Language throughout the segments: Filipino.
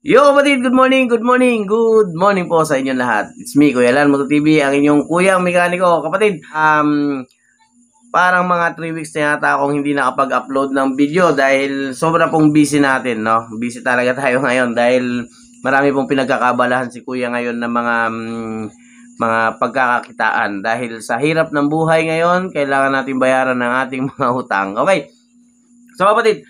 Yo kapatid, good morning, good morning, good morning po sa inyong lahat. It's me, Kuya Lan, Moto TV, ang inyong kuyang mekaniko. Kapatid, um, parang mga 3 weeks na yata akong hindi nakapag-upload ng video dahil sobra pong busy natin, no? Busy talaga tayo ngayon dahil marami pong pinagkakabalahan si Kuya ngayon ng mga um, mga pagkakakitaan dahil sa hirap ng buhay ngayon, kailangan natin bayaran ng ating mga utang. Okay. So kapatid,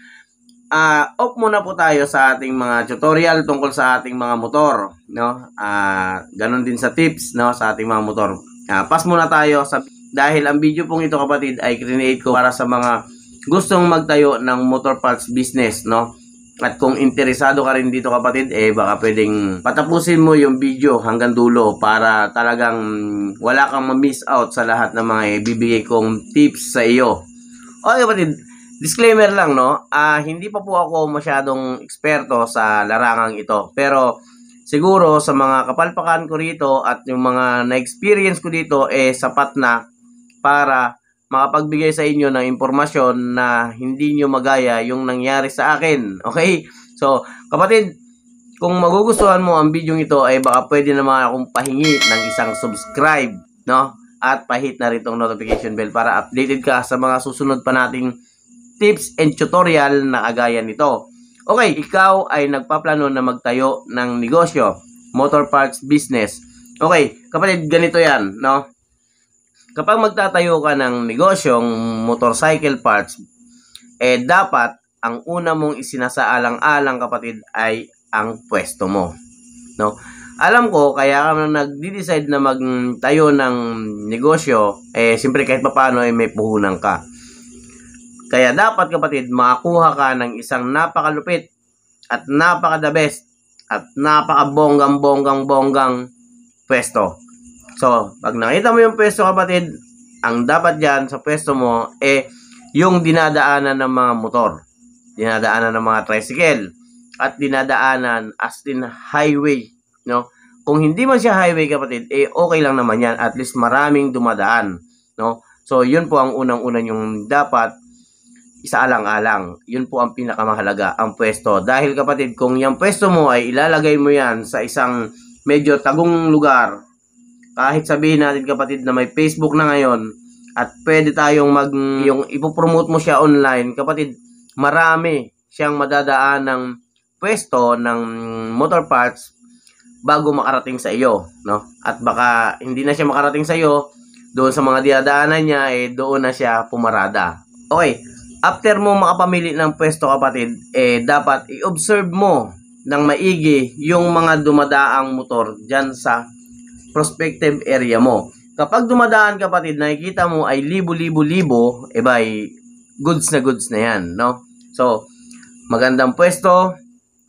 uh, off muna po tayo sa ating mga tutorial tungkol sa ating mga motor, no? Ah, uh, ganun din sa tips, no, sa ating mga motor. Uh, pass muna tayo sa dahil ang video pong ito kapatid ay create ko para sa mga gustong magtayo ng motor parts business, no? At kung interesado ka rin dito kapatid, eh baka pwedeng patapusin mo yung video hanggang dulo para talagang wala kang ma-miss out sa lahat ng mga ibibigay kong tips sa iyo. Okay kapatid, Disclaimer lang no, uh, hindi pa po ako masyadong eksperto sa larangang ito. Pero siguro sa mga kapalpakan ko rito at yung mga na-experience ko dito eh sapat na para makapagbigay sa inyo ng impormasyon na hindi nyo magaya yung nangyari sa akin. Okay? So, kapatid, kung magugustuhan mo ang video ito ay eh, baka pwede na mga akong pahingi ng isang subscribe, no? At pahit na rin tong notification bell para updated ka sa mga susunod pa nating tips and tutorial na agayan nito. Okay, ikaw ay nagpaplano na magtayo ng negosyo, motor parts business. Okay, kapatid, ganito yan, no? Kapag magtatayo ka ng negosyong motorcycle parts, eh dapat ang una mong isinasaalang-alang kapatid ay ang pwesto mo, no? Alam ko, kaya ka nag-decide na magtayo ng negosyo, eh siyempre kahit papaano ay eh, may puhunan ka. Kaya dapat kapatid, makakuha ka ng isang napakalupit at napaka-the best at napaka-bonggang-bonggang-bonggang pwesto. So, pag nakita mo yung pwesto kapatid, ang dapat dyan sa pwesto mo eh yung dinadaanan ng mga motor, dinadaanan ng mga tricycle, at dinadaanan as in highway, no? Kung hindi man siya highway kapatid, eh okay lang naman 'yan, at least maraming dumadaan, no? So, yun po ang unang-una yung dapat isaalang-alang. Yun po ang pinakamahalaga, ang pwesto. Dahil kapatid, kung yung pwesto mo ay ilalagay mo yan sa isang medyo tagong lugar, kahit sabihin natin kapatid na may Facebook na ngayon, at pwede tayong mag, yung ipopromote mo siya online, kapatid, marami siyang madadaan ng pwesto ng motor parts bago makarating sa iyo, no? At baka hindi na siya makarating sa iyo, doon sa mga dinadaanan niya, eh, doon na siya pumarada. Okay, after mo makapamili ng pwesto kapatid, eh dapat i-observe mo ng maigi yung mga dumadaang motor dyan sa prospective area mo. Kapag dumadaan kapatid, nakikita mo ay libo-libo-libo, eh by goods na goods na yan, no? So, magandang pwesto,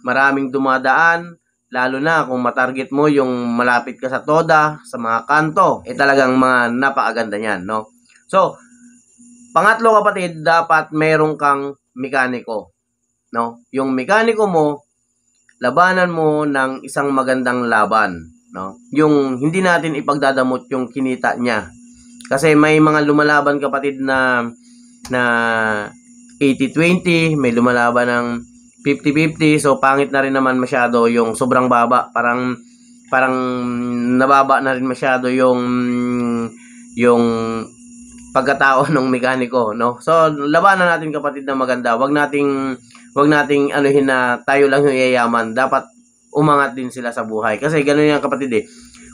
maraming dumadaan, lalo na kung matarget mo yung malapit ka sa toda, sa mga kanto, eh talagang mga napakaganda niyan, no? So, Pangatlo kapatid, dapat meron kang mekaniko. No? Yung mekaniko mo, labanan mo ng isang magandang laban. No? Yung hindi natin ipagdadamot yung kinita niya. Kasi may mga lumalaban kapatid na na 80-20, may lumalaban ng 50-50, so pangit na rin naman masyado yung sobrang baba. Parang parang nababa na rin masyado yung yung pagkatao ng mekaniko, no? So, labanan natin kapatid na maganda. Wag nating wag nating anuhin na tayo lang yung yayaman. Dapat umangat din sila sa buhay. Kasi ganoon yan kapatid eh.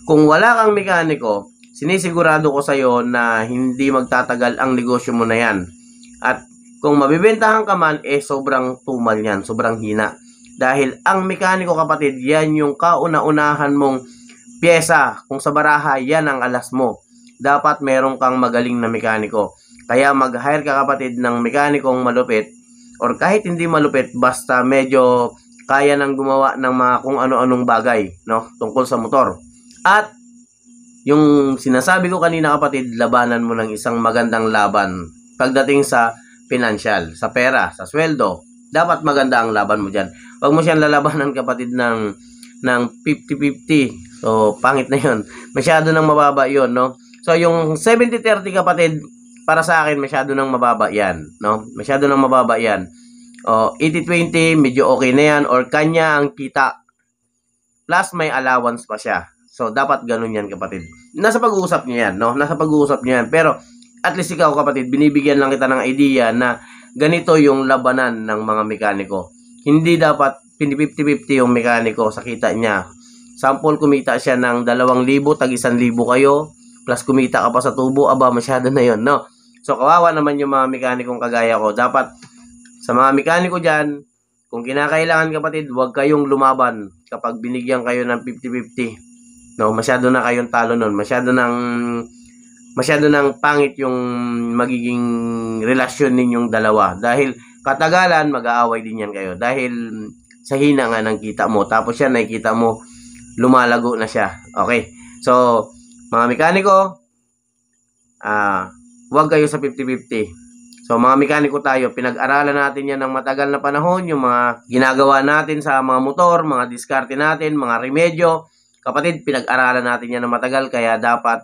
Kung wala kang mekaniko, sinisigurado ko sa iyo na hindi magtatagal ang negosyo mo na yan. At kung mabibentahan ka man, eh sobrang tumal yan, sobrang hina. Dahil ang mekaniko kapatid, yan yung kauna-unahan mong pyesa. Kung sa baraha, yan ang alas mo dapat meron kang magaling na mekaniko. Kaya mag-hire ka kapatid ng mekanikong malupit or kahit hindi malupit basta medyo kaya nang gumawa ng mga kung ano-anong bagay no tungkol sa motor. At yung sinasabi ko kanina kapatid, labanan mo ng isang magandang laban pagdating sa financial, sa pera, sa sweldo. Dapat maganda ang laban mo diyan. Huwag mo siyang lalabanan kapatid ng ng 50-50. So pangit na 'yon. Masyado nang mababa 'yon, no? So, yung 70-30 kapatid, para sa akin, masyado nang mababa yan. No? Masyado nang mababa yan. O, 80-20, medyo okay na yan. Or kanya ang kita. Plus, may allowance pa siya. So, dapat ganun yan, kapatid. Nasa pag-uusap niya yan, no? Nasa pag-uusap niya yan. Pero, at least ikaw, kapatid, binibigyan lang kita ng idea na ganito yung labanan ng mga mekaniko. Hindi dapat 50-50 yung mekaniko sa kita niya. Sample, kumita siya ng 2,000, tag 1,000 kayo plus kumita ka pa sa tubo, aba, masyado na yon no? So, kawawa naman yung mga mekanikong kagaya ko. Dapat, sa mga mekaniko diyan, kung kinakailangan kapatid, huwag kayong lumaban kapag binigyan kayo ng 50-50. No, masyado na kayong talo noon. Masyado nang masyado nang pangit yung magiging relasyon ninyong dalawa. Dahil katagalan, mag-aaway din yan kayo. Dahil sa hina nga ng kita mo. Tapos yan, nakikita mo, lumalago na siya. Okay. So, mga mekaniko, ah, huwag kayo sa 50-50. So mga mekaniko tayo, pinag-aralan natin yan ng matagal na panahon, yung mga ginagawa natin sa mga motor, mga diskarte natin, mga remedyo. Kapatid, pinag-aralan natin yan ng matagal kaya dapat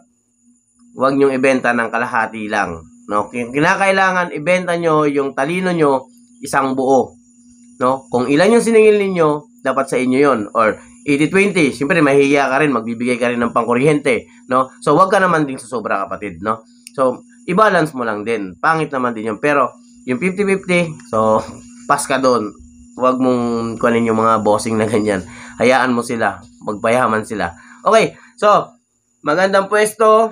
huwag nyong ibenta ng kalahati lang. No? Kinakailangan ibenta nyo yung talino nyo isang buo. No? Kung ilan yung siningil ninyo, dapat sa inyo yon Or 80-20, siyempre mahihiya ka rin, magbibigay ka rin ng pangkuryente, no? So, wag ka naman din sa sobra kapatid, no? So, i-balance mo lang din. Pangit naman din 'yon, Pero, yung 50-50, so, pas ka doon. Huwag mong kunin yung mga bossing na ganyan. Hayaan mo sila. Magpayaman sila. Okay, so, magandang pwesto.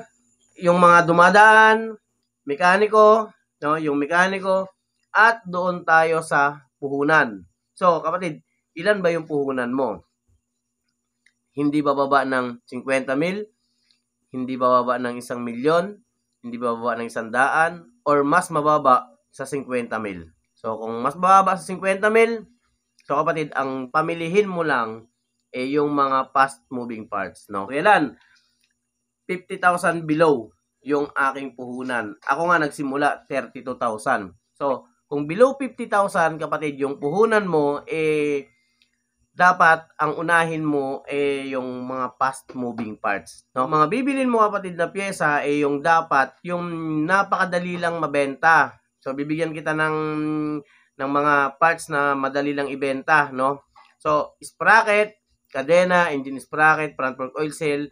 Yung mga dumadaan, mekaniko, no, yung mekaniko, at doon tayo sa puhunan. So, kapatid, ilan ba yung puhunan mo? hindi bababa ng 50 mil, hindi bababa ng isang milyon, hindi bababa ng isang daan, or mas mababa sa 50 mil. So, kung mas mababa sa 50 mil, so kapatid, ang pamilihin mo lang eh yung mga fast moving parts. No? Kailan? 50,000 below yung aking puhunan. Ako nga nagsimula 32,000. So, kung below 50,000 kapatid yung puhunan mo eh dapat ang unahin mo eh yung mga fast moving parts. No? Mga bibilin mo kapatid na pyesa eh yung dapat yung napakadali lang mabenta. So bibigyan kita ng ng mga parts na madali lang ibenta, no? So sprocket, kadena, engine sprocket, front fork oil seal,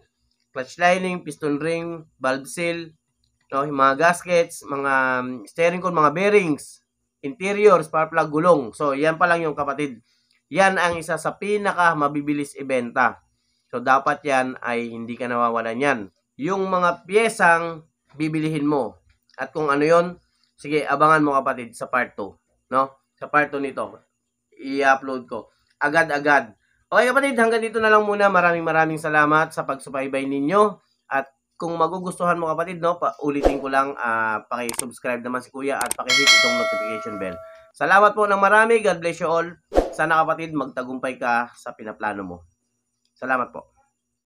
clutch lining, piston ring, valve seal, no, mga gaskets, mga um, steering cone, mga bearings, interior, spark plug, gulong. So yan pa lang yung kapatid. Yan ang isa sa pinaka mabibilis ibenta. So dapat yan ay hindi ka nawawalan yan. Yung mga piyesang bibilihin mo. At kung ano yon, sige abangan mo kapatid sa part 2. No? Sa part 2 nito. I-upload ko. Agad-agad. Okay kapatid, hanggang dito na lang muna. Maraming maraming salamat sa pagsubaybay ninyo. At kung magugustuhan mo kapatid, no, pa ulitin ko lang, uh, paki-subscribe naman si Kuya at paki-hit itong notification bell. Salamat po ng marami. God bless you all. Sana kapatid, magtagumpay ka sa pinaplano mo. Salamat po.